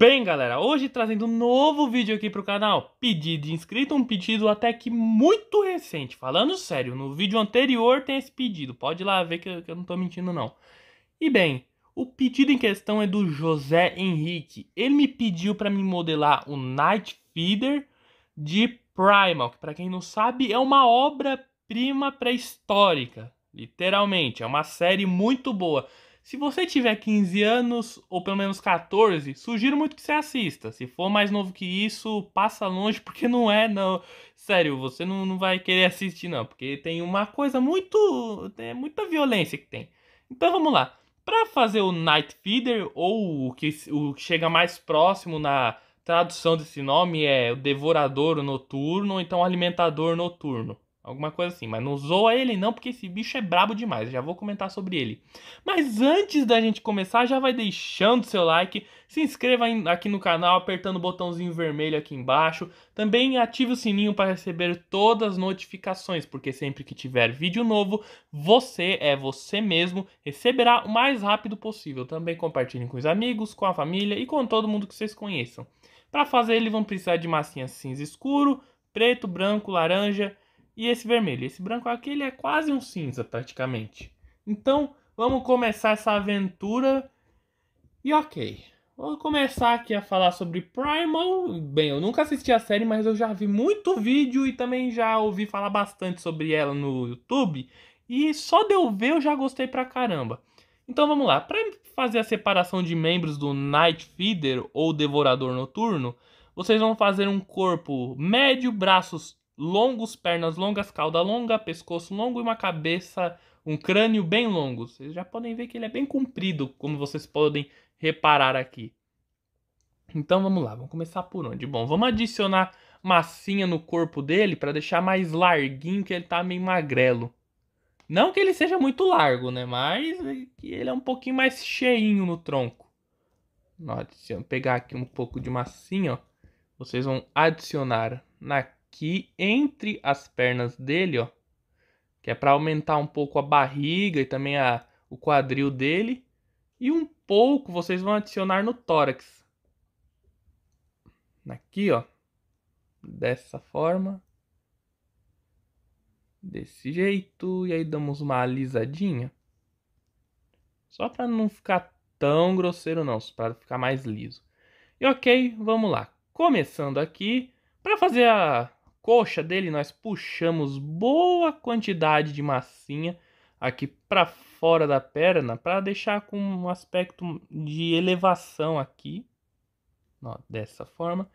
bem, galera? Hoje trazendo um novo vídeo aqui pro canal. Pedido de inscrito, um pedido até que muito recente. Falando sério, no vídeo anterior tem esse pedido. Pode ir lá ver que eu, que eu não tô mentindo, não. E bem, o pedido em questão é do José Henrique. Ele me pediu para me modelar o Night Feeder de Primal, que pra quem não sabe é uma obra-prima pré-histórica. Literalmente, é uma série muito boa. Se você tiver 15 anos, ou pelo menos 14, sugiro muito que você assista. Se for mais novo que isso, passa longe, porque não é, não. Sério, você não, não vai querer assistir, não. Porque tem uma coisa muito. tem muita violência que tem. Então vamos lá. Para fazer o Night Feeder, ou o que, o que chega mais próximo na tradução desse nome é o Devorador Noturno, ou então Alimentador Noturno. Alguma coisa assim, mas não zoa ele não, porque esse bicho é brabo demais. já vou comentar sobre ele. Mas antes da gente começar, já vai deixando seu like, se inscreva aqui no canal apertando o botãozinho vermelho aqui embaixo. Também ative o sininho para receber todas as notificações, porque sempre que tiver vídeo novo, você é você mesmo, receberá o mais rápido possível. Também compartilhe com os amigos, com a família e com todo mundo que vocês conheçam. Para fazer ele vão precisar de massinha cinza escuro, preto, branco, laranja e esse vermelho. Esse branco aqui ele é quase um cinza praticamente. Então vamos começar essa aventura. E ok, vou começar aqui a falar sobre Primal. Bem, eu nunca assisti a série, mas eu já vi muito vídeo e também já ouvi falar bastante sobre ela no YouTube. E só de eu ver eu já gostei pra caramba. Então vamos lá, para fazer a separação de membros do Night Feeder ou Devorador Noturno, vocês vão fazer um corpo médio, braços longos, pernas longas, cauda longa, pescoço longo e uma cabeça, um crânio bem longo. Vocês já podem ver que ele é bem comprido, como vocês podem reparar aqui. Então vamos lá, vamos começar por onde? Bom, vamos adicionar massinha no corpo dele para deixar mais larguinho, que ele tá meio magrelo. Não que ele seja muito largo, né? Mas é que ele é um pouquinho mais cheinho no tronco. Note, se eu pegar aqui um pouco de massinha, ó, vocês vão adicionar na aqui entre as pernas dele, ó, que é para aumentar um pouco a barriga e também a, o quadril dele, e um pouco vocês vão adicionar no tórax. Aqui, ó, dessa forma, desse jeito, e aí damos uma alisadinha. Só para não ficar tão grosseiro não, para ficar mais liso. E ok, vamos lá. Começando aqui, para fazer a coxa dele, nós puxamos boa quantidade de massinha aqui para fora da perna para deixar com um aspecto de elevação aqui, ó, dessa forma.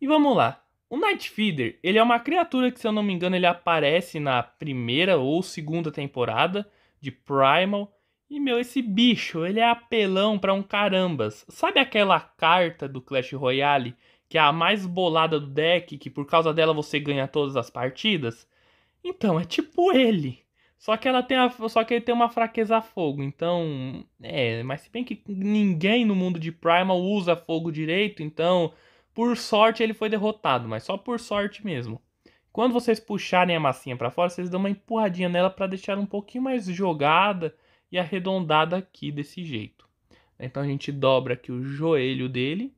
E vamos lá. O Night Feeder, ele é uma criatura que, se eu não me engano, ele aparece na primeira ou segunda temporada de Primal. E, meu, esse bicho, ele é apelão para um carambas. Sabe aquela carta do Clash Royale que é a mais bolada do deck, que por causa dela você ganha todas as partidas. Então, é tipo ele. Só que ela tem a, só que ele tem uma fraqueza a fogo. Então, é, mas se bem que ninguém no mundo de Primal usa fogo direito, então, por sorte ele foi derrotado, mas só por sorte mesmo. Quando vocês puxarem a massinha para fora, vocês dão uma empurradinha nela para deixar um pouquinho mais jogada e arredondada aqui desse jeito. Então a gente dobra aqui o joelho dele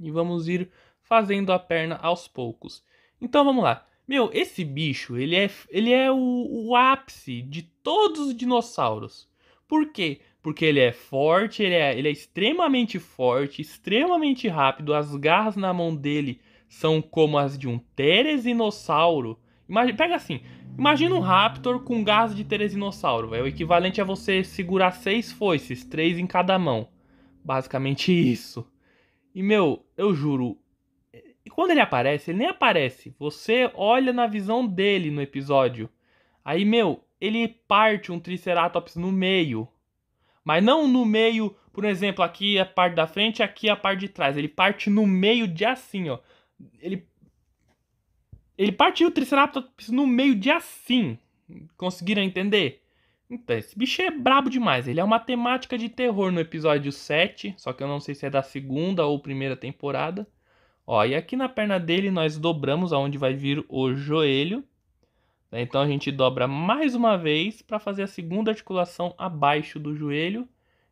e vamos ir fazendo a perna aos poucos. Então vamos lá. Meu, esse bicho, ele é, ele é o, o ápice de todos os dinossauros. Por quê? Porque ele é forte, ele é, ele é extremamente forte, extremamente rápido. As garras na mão dele são como as de um teresinossauro. Imagina, pega assim, imagina um raptor com garras de teresinossauro. É o equivalente a você segurar seis foices, três em cada mão. Basicamente isso. E, meu, eu juro. É, e quando ele aparece, ele nem aparece. Você olha na visão dele no episódio. Aí, meu, ele parte um Triceratops no meio. Mas não no meio, por exemplo, aqui a parte da frente, aqui a parte de trás. Ele parte no meio de assim, ó. Ele ele partiu o Triceratops no meio de assim. Conseguiram entender? Então, esse bicho é brabo demais. Ele é uma temática de terror no episódio 7, só que eu não sei se é da segunda ou primeira temporada. Ó, e aqui na perna dele nós dobramos aonde vai vir o joelho. Né? Então a gente dobra mais uma vez para fazer a segunda articulação abaixo do joelho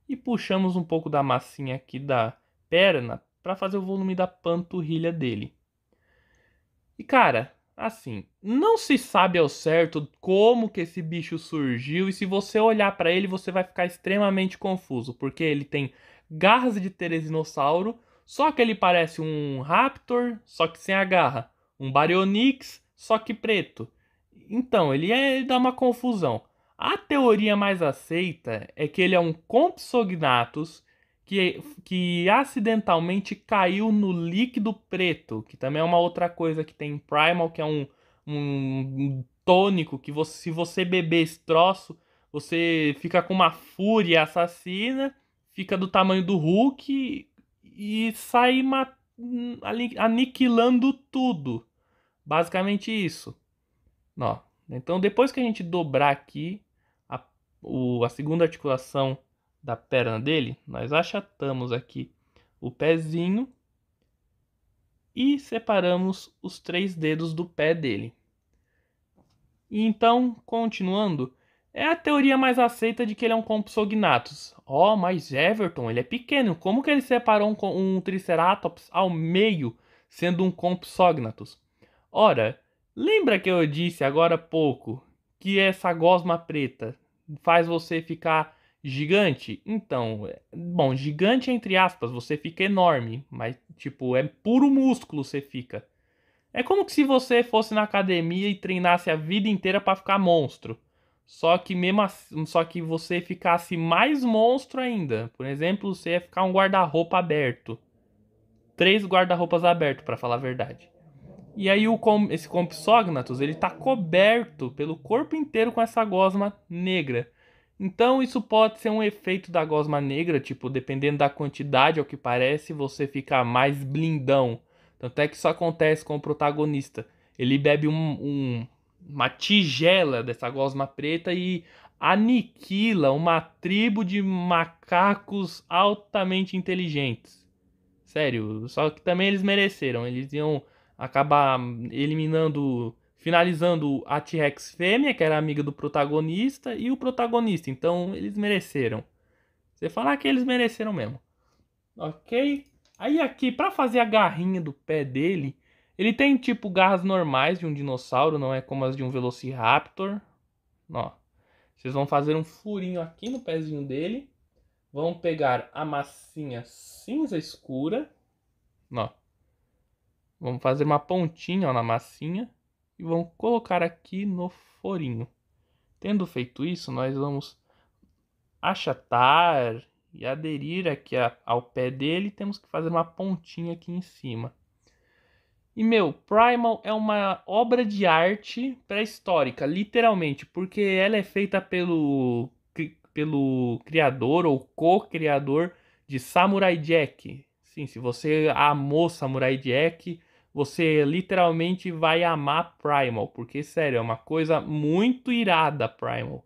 e puxamos um pouco da massinha aqui da perna para fazer o volume da panturrilha dele. E cara, Assim, não se sabe ao certo como que esse bicho surgiu e se você olhar para ele você vai ficar extremamente confuso, porque ele tem garras de teresinossauro, só que ele parece um raptor, só que sem a garra, um baryonyx, só que preto. Então, ele, é, ele dá uma confusão. A teoria mais aceita é que ele é um Compsognathus que, que acidentalmente caiu no líquido preto, que também é uma outra coisa que tem em Primal, que é um, um tônico que você, se você beber esse troço, você fica com uma fúria assassina, fica do tamanho do Hulk e sai aniquilando tudo. Basicamente isso. Ó, então depois que a gente dobrar aqui a, o, a segunda articulação da perna dele, nós achatamos aqui o pezinho e separamos os três dedos do pé dele. E então, continuando, é a teoria mais aceita de que ele é um compsognathus. Oh, mas Everton, ele é pequeno. Como que ele separou um, um Triceratops ao meio, sendo um compsognathus? Ora, lembra que eu disse agora há pouco que essa gosma preta faz você ficar Gigante? Então, é, bom, gigante entre aspas, você fica enorme, mas tipo, é puro músculo você fica. É como se você fosse na academia e treinasse a vida inteira para ficar monstro. Só que mesmo assim, só que você ficasse mais monstro ainda. Por exemplo, você ia ficar um guarda-roupa aberto. Três guarda-roupas abertos, para falar a verdade. E aí o esse Compsognathus, ele tá coberto pelo corpo inteiro com essa gosma negra. Então isso pode ser um efeito da gosma negra, tipo, dependendo da quantidade, ao que parece, você fica mais blindão. Tanto é que isso acontece com o protagonista. Ele bebe um, um, uma tigela dessa gosma preta e aniquila uma tribo de macacos altamente inteligentes. Sério, só que também eles mereceram. Eles iam acabar eliminando Finalizando a T-Rex fêmea, que era amiga do protagonista, e o protagonista. Então, eles mereceram. Você falar que eles mereceram mesmo. Ok? Aí aqui, para fazer a garrinha do pé dele, ele tem tipo garras normais de um dinossauro, não é como as de um Velociraptor. Ó. Vocês vão fazer um furinho aqui no pezinho dele. Vão pegar a massinha cinza escura. Ó. Vamos fazer uma pontinha ó, na massinha e vão colocar aqui no forinho. Tendo feito isso, nós vamos achatar e aderir aqui a, ao pé dele, temos que fazer uma pontinha aqui em cima. E meu, Primal é uma obra de arte pré-histórica, literalmente, porque ela é feita pelo, pelo criador ou co-criador de Samurai Jack. Sim, se você amou Samurai Jack, você literalmente vai amar Primal, porque sério, é uma coisa muito irada Primal.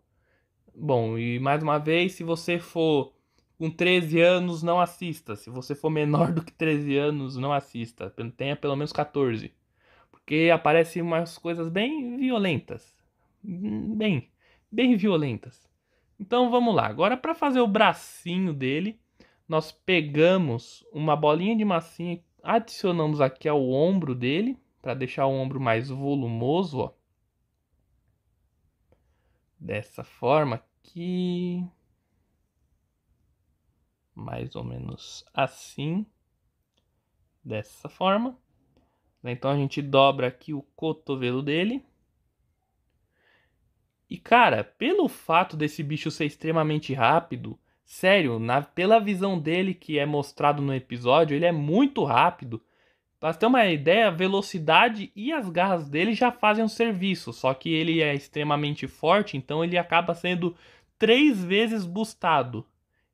Bom, e mais uma vez, se você for com 13 anos, não assista. Se você for menor do que 13 anos, não assista. Tenha pelo menos 14. Porque aparecem umas coisas bem violentas. Bem, bem violentas. Então vamos lá. Agora para fazer o bracinho dele, nós pegamos uma bolinha de massinha Adicionamos aqui ao ombro dele, para deixar o ombro mais volumoso, ó. Dessa forma aqui. Mais ou menos assim. Dessa forma. Então a gente dobra aqui o cotovelo dele. E cara, pelo fato desse bicho ser extremamente rápido, Sério, na, pela visão dele que é mostrado no episódio, ele é muito rápido. Pra ter uma ideia, a velocidade e as garras dele já fazem o serviço, só que ele é extremamente forte, então ele acaba sendo três vezes bustado.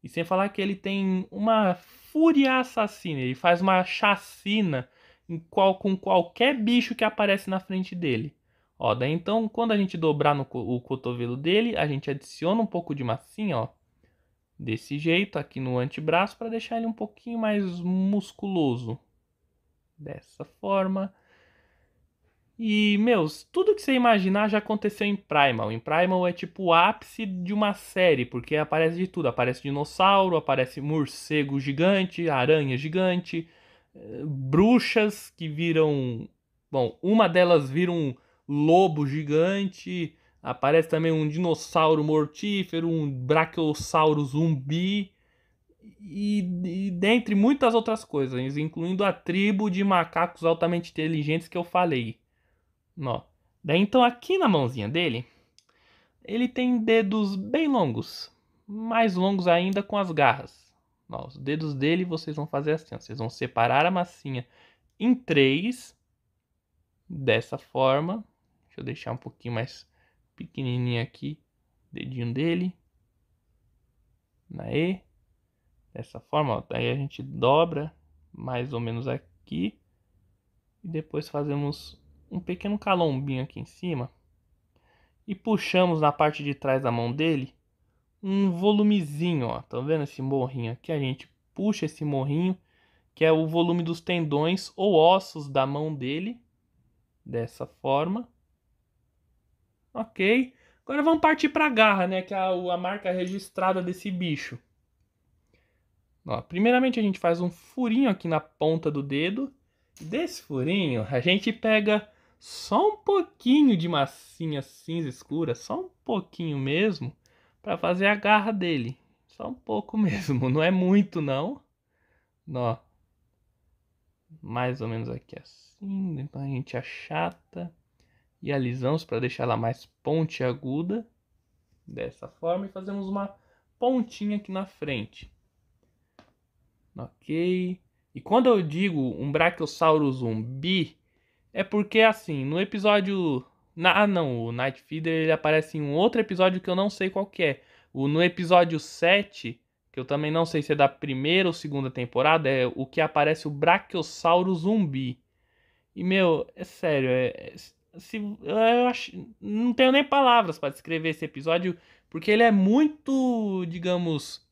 E sem falar que ele tem uma fúria assassina, ele faz uma chacina qual, com qualquer bicho que aparece na frente dele. Ó, daí então, quando a gente dobrar no, o cotovelo dele, a gente adiciona um pouco de massinha, ó desse jeito aqui no antebraço para deixar ele um pouquinho mais musculoso. Dessa forma. E, meus, tudo que você imaginar já aconteceu em Primal. Em Primal é tipo o ápice de uma série, porque aparece de tudo. Aparece dinossauro, aparece morcego gigante, aranha gigante, eh, bruxas que viram... Bom, uma delas vira um lobo gigante, Aparece também um dinossauro mortífero, um brachiosauro zumbi e, e dentre muitas outras coisas, incluindo a tribo de macacos altamente inteligentes que eu falei. Ó. Daí então aqui na mãozinha dele, ele tem dedos bem longos, mais longos ainda com as garras. Ó, os dedos dele vocês vão fazer assim, ó. vocês vão separar a massinha em três, dessa forma. Deixa eu deixar um pouquinho mais pequenininha aqui, dedinho dele, na E, dessa forma, ó, aí a gente dobra mais ou menos aqui, e depois fazemos um pequeno calombinho aqui em cima, e puxamos na parte de trás da mão dele, um volumezinho, ó, tá vendo esse morrinho aqui? A gente puxa esse morrinho, que é o volume dos tendões ou ossos da mão dele, dessa forma, Ok. Agora vamos partir para a garra, né? Que é a, a marca registrada desse bicho. Ó, primeiramente a gente faz um furinho aqui na ponta do dedo. Desse furinho a gente pega só um pouquinho de massinha cinza escura, só um pouquinho mesmo, para fazer a garra dele. Só um pouco mesmo, não é muito não. Ó, mais ou menos aqui assim, então a gente achata e alisamos para deixar ela mais pontiaguda, dessa forma, e fazemos uma pontinha aqui na frente. Ok? E quando eu digo um Brachiosauro zumbi, é porque assim, no episódio... Na, ah não, o Night Feeder ele aparece em um outro episódio que eu não sei qual que é. O, no episódio 7, que eu também não sei se é da primeira ou segunda temporada, é o que aparece o Brachiosauro zumbi. E, meu, é sério, é, é se eu acho, não tenho nem palavras para descrever esse episódio porque ele é muito, digamos,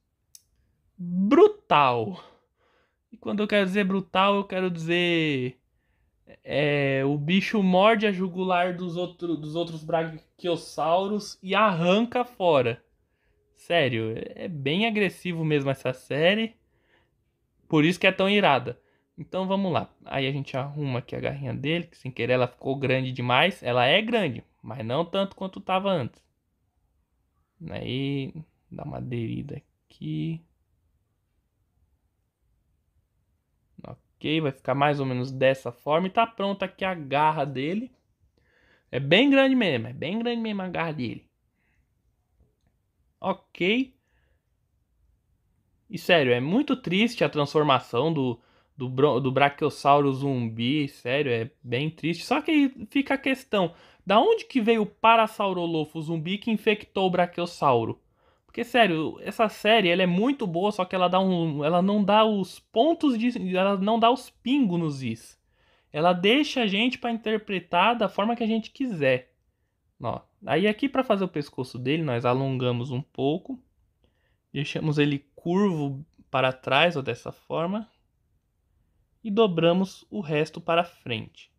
brutal. E quando eu quero dizer brutal, eu quero dizer é, o bicho morde a jugular dos, outro, dos outros braquiossauros e arranca fora. Sério, é bem agressivo mesmo essa série. Por isso que é tão irada. Então vamos lá. Aí a gente arruma aqui a garrinha dele, que sem querer ela ficou grande demais. Ela é grande, mas não tanto quanto estava antes. Aí dá uma aderida aqui. Ok, vai ficar mais ou menos dessa forma. E tá pronta aqui a garra dele. É bem grande mesmo, é bem grande mesmo a garra dele. Ok. E sério, é muito triste a transformação do, do, do Brachiosauro zumbi, sério, é bem triste. Só que aí fica a questão, da onde que veio o Parasaurolofo zumbi que infectou o Brachiosauro? Porque, sério, essa série ela é muito boa, só que ela, dá um, ela não dá os pontos, de, ela não dá os pingos nos is. Ela deixa a gente para interpretar da forma que a gente quiser. Ó, aí aqui para fazer o pescoço dele, nós alongamos um pouco. Deixamos ele curvo para trás, ou dessa forma e dobramos o resto para frente.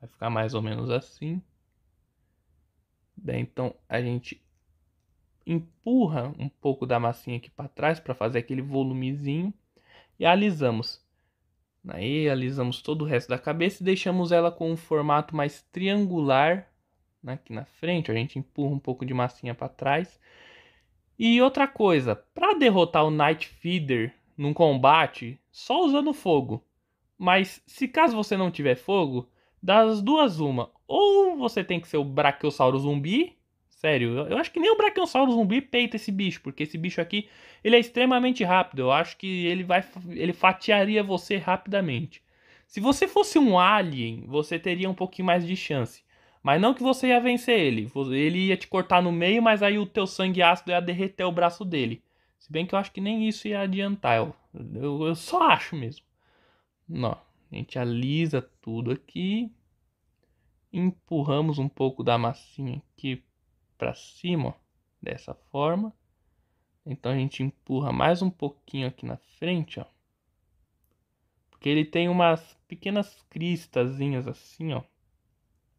Vai ficar mais ou menos assim. Daí, então a gente empurra um pouco da massinha aqui para trás para fazer aquele volumezinho e alisamos. Aí alisamos todo o resto da cabeça e deixamos ela com um formato mais triangular né, aqui na frente. A gente empurra um pouco de massinha para trás. E outra coisa, para derrotar o Night Feeder num combate, só usando fogo. Mas se caso você não tiver fogo, das duas uma, ou você tem que ser o Brachiosauro zumbi, sério, eu acho que nem o Brachiosauro zumbi peita esse bicho, porque esse bicho aqui, ele é extremamente rápido, eu acho que ele vai ele fatiaria você rapidamente. Se você fosse um alien, você teria um pouquinho mais de chance. Mas não que você ia vencer ele. Ele ia te cortar no meio, mas aí o teu sangue ácido ia derreter o braço dele. Se bem que eu acho que nem isso ia adiantar. Eu, eu, eu só acho mesmo. Ó, a gente alisa tudo aqui. Empurramos um pouco da massinha aqui para cima, ó, dessa forma. Então a gente empurra mais um pouquinho aqui na frente, ó. Porque ele tem umas pequenas cristazinhas assim, ó.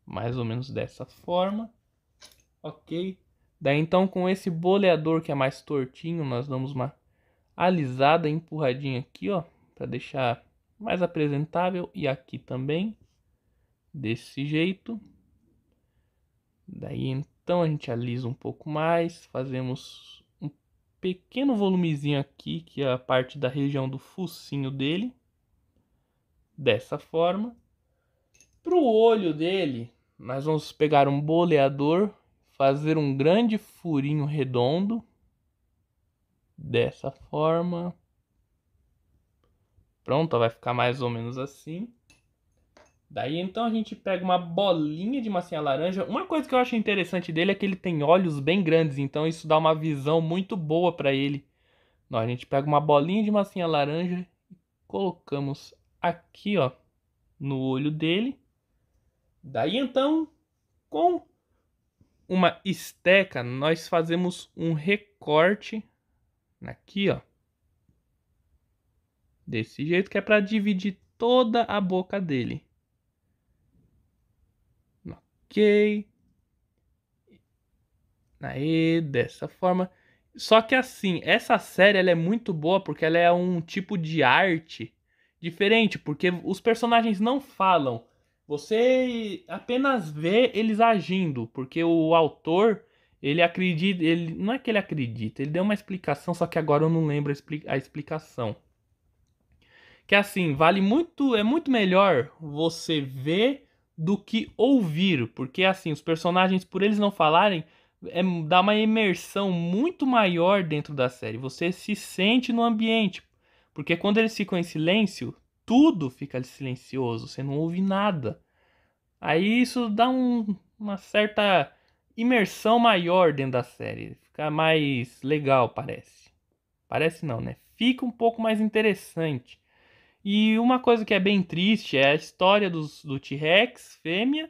Mais ou menos dessa forma. OK? Daí então com esse boleador que é mais tortinho, nós damos uma alisada, empurradinha aqui, ó, para deixar mais apresentável e aqui também desse jeito. Daí então a gente alisa um pouco mais, fazemos um pequeno volumezinho aqui, que é a parte da região do focinho dele, dessa forma. Para o olho dele, nós vamos pegar um boleador, fazer um grande furinho redondo, dessa forma. Pronto, vai ficar mais ou menos assim. Daí então a gente pega uma bolinha de massinha laranja. Uma coisa que eu acho interessante dele é que ele tem olhos bem grandes, então isso dá uma visão muito boa para ele. Não, a gente pega uma bolinha de massinha laranja e colocamos aqui, ó, no olho dele. Daí então, com uma esteca, nós fazemos um recorte aqui, ó. Desse jeito que é para dividir toda a boca dele. Ok. Aí, dessa forma. Só que assim, essa série ela é muito boa porque ela é um tipo de arte diferente, porque os personagens não falam. Você apenas vê eles agindo, porque o autor, ele acredita, ele não é que ele acredita, ele deu uma explicação, só que agora eu não lembro a, explica, a explicação que assim, vale muito, é muito melhor você ver do que ouvir, porque assim, os personagens por eles não falarem, é, dá uma imersão muito maior dentro da série. Você se sente no ambiente, porque quando eles ficam em silêncio, tudo fica silencioso, você não ouve nada. Aí isso dá um, uma certa imersão maior dentro da série, fica mais legal, parece. Parece não, né? Fica um pouco mais interessante. E uma coisa que é bem triste é a história dos, do T-Rex fêmea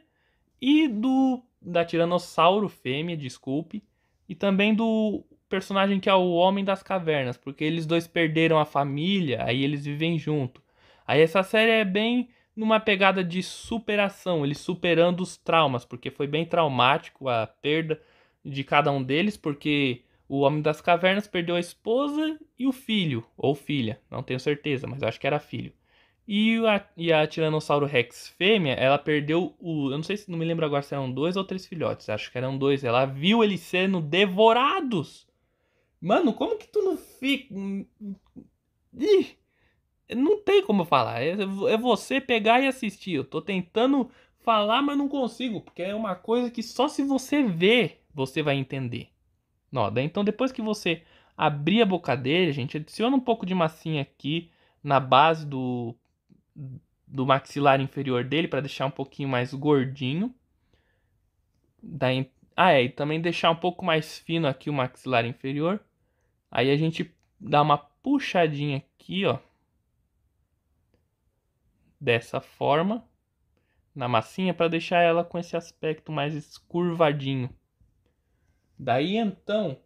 e do da Tiranossauro fêmea, desculpe, e também do personagem que é o Homem das Cavernas, porque eles dois perderam a família, aí eles vivem junto. Aí essa série é bem numa pegada de superação, eles superando os traumas, porque foi bem traumático a perda de cada um deles, porque o Homem das Cavernas perdeu a esposa e o filho, ou filha, não tenho certeza, mas acho que era filho. E a, e a Tiranossauro Rex fêmea, ela perdeu o. Eu não sei se não me lembro agora se eram dois ou três filhotes, acho que eram dois. Ela viu eles sendo devorados. Mano, como que tu não fica. Hum, hum, ih, não tem como falar. É, é você pegar e assistir. Eu tô tentando falar, mas não consigo, porque é uma coisa que só se você ver você vai entender. Então depois que você abrir a boca a gente, adiciona um pouco de massinha aqui na base do, do maxilar inferior dele para deixar um pouquinho mais gordinho. Daí, ah, é, e também deixar um pouco mais fino aqui o maxilar inferior. Aí a gente dá uma puxadinha aqui, ó. Dessa forma na massinha para deixar ela com esse aspecto mais escurvadinho. Daí então,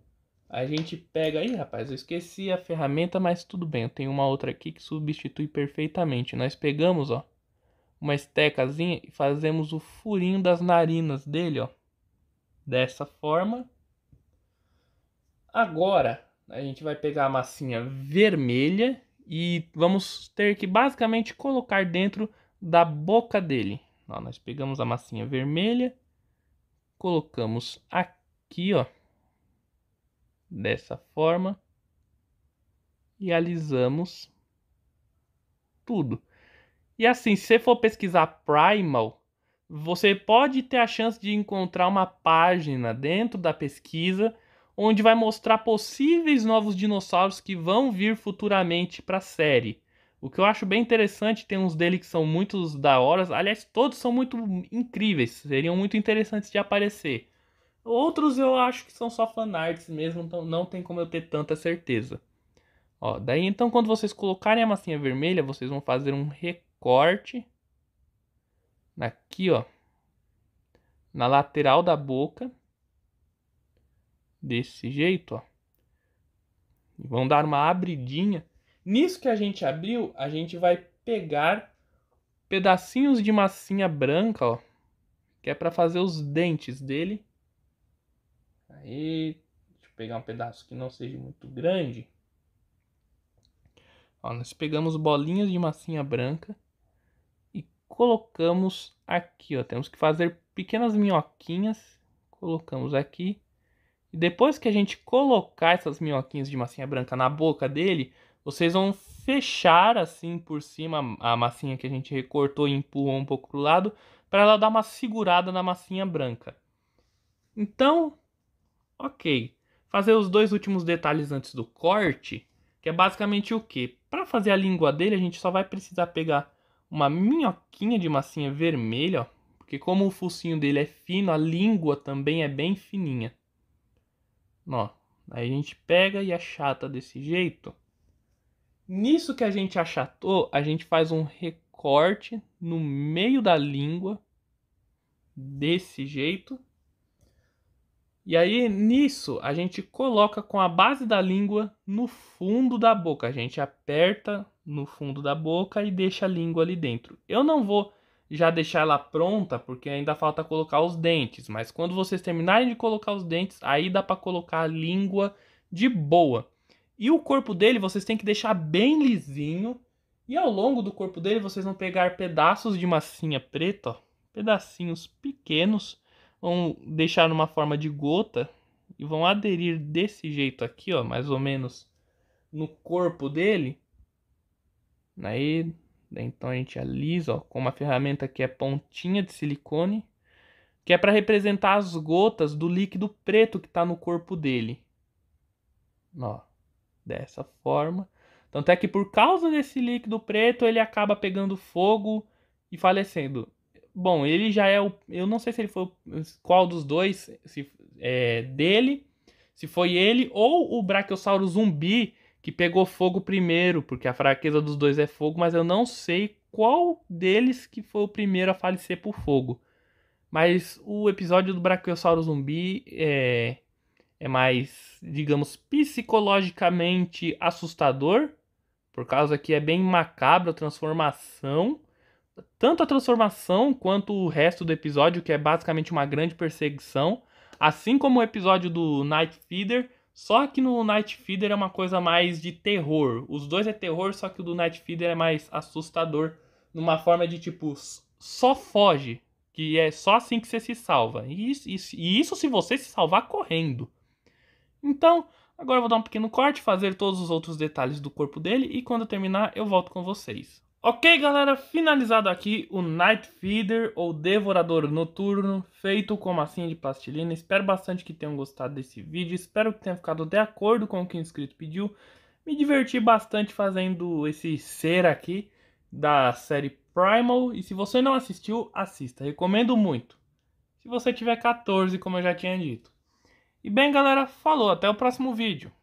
a gente pega aí, rapaz, eu esqueci a ferramenta, mas tudo bem, eu tenho uma outra aqui que substitui perfeitamente. Nós pegamos, ó, uma estecazinha e fazemos o furinho das narinas dele, ó. Dessa forma. Agora, a gente vai pegar a massinha vermelha e vamos ter que basicamente colocar dentro da boca dele. Ó, nós pegamos a massinha vermelha, colocamos aqui aqui, ó. Dessa forma. E alisamos tudo. E assim, se você for pesquisar Primal, você pode ter a chance de encontrar uma página dentro da pesquisa onde vai mostrar possíveis novos dinossauros que vão vir futuramente para a série. O que eu acho bem interessante, tem uns dele que são muito da hora. Aliás, todos são muito incríveis, seriam muito interessantes de aparecer. Outros eu acho que são só fanarts mesmo, então não tem como eu ter tanta certeza. Ó, daí então quando vocês colocarem a massinha vermelha, vocês vão fazer um recorte aqui, ó, na lateral da boca, desse jeito, ó. E vão dar uma abridinha. Nisso que a gente abriu, a gente vai pegar pedacinhos de massinha branca, ó, que é para fazer os dentes dele Aí, deixa eu pegar um pedaço que não seja muito grande. Ó, nós pegamos bolinhas de massinha branca e colocamos aqui, ó. Temos que fazer pequenas minhoquinhas. Colocamos aqui. E depois que a gente colocar essas minhoquinhas de massinha branca na boca dele, vocês vão fechar assim por cima a massinha que a gente recortou e empurrou um pouco pro lado, para ela dar uma segurada na massinha branca. Então, Ok. Fazer os dois últimos detalhes antes do corte, que é basicamente o que? Para fazer a língua dele, a gente só vai precisar pegar uma minhoquinha de massinha vermelha, ó, porque como o focinho dele é fino, a língua também é bem fininha. Ó, aí a gente pega e achata desse jeito. Nisso que a gente achatou, a gente faz um recorte no meio da língua, desse jeito. E aí nisso a gente coloca com a base da língua no fundo da boca. A gente aperta no fundo da boca e deixa a língua ali dentro. Eu não vou já deixar ela pronta porque ainda falta colocar os dentes, mas quando vocês terminarem de colocar os dentes, aí dá para colocar a língua de boa. E o corpo dele vocês têm que deixar bem lisinho. E ao longo do corpo dele vocês vão pegar pedaços de massinha preta, ó, pedacinhos pequenos vão deixar numa forma de gota e vão aderir desse jeito aqui, ó, mais ou menos no corpo dele. Aí, então a gente alisa, ó, com uma ferramenta que é pontinha de silicone, que é para representar as gotas do líquido preto que está no corpo dele. Ó, dessa forma. Tanto é que por causa desse líquido preto, ele acaba pegando fogo e falecendo bom, ele já é o. Eu não sei se ele foi. Qual dos dois se, é, dele. Se foi ele ou o Brachiosauro zumbi que pegou fogo primeiro, porque a fraqueza dos dois é fogo, mas eu não sei qual deles que foi o primeiro a falecer por fogo. Mas o episódio do Brachiosauro zumbi é, é mais, digamos, psicologicamente assustador, por causa que é bem macabra a transformação tanto a transformação quanto o resto do episódio, que é basicamente uma grande perseguição, assim como o episódio do Night Feeder, só que no Night Feeder é uma coisa mais de terror. Os dois é terror, só que o do Night Feeder é mais assustador, numa forma de tipo, só foge, que é só assim que você se salva. E isso, isso, e isso se você se salvar correndo. Então, agora eu vou dar um pequeno corte, fazer todos os outros detalhes do corpo dele e quando eu terminar eu volto com vocês. Ok, galera, finalizado aqui o Night Feeder, ou Devorador Noturno, feito com massinha de plastilina. Espero bastante que tenham gostado desse vídeo, espero que tenha ficado de acordo com o que o inscrito pediu. Me diverti bastante fazendo esse ser aqui da série Primal, e se você não assistiu, assista, recomendo muito. Se você tiver 14, como eu já tinha dito. E bem, galera, falou, até o próximo vídeo.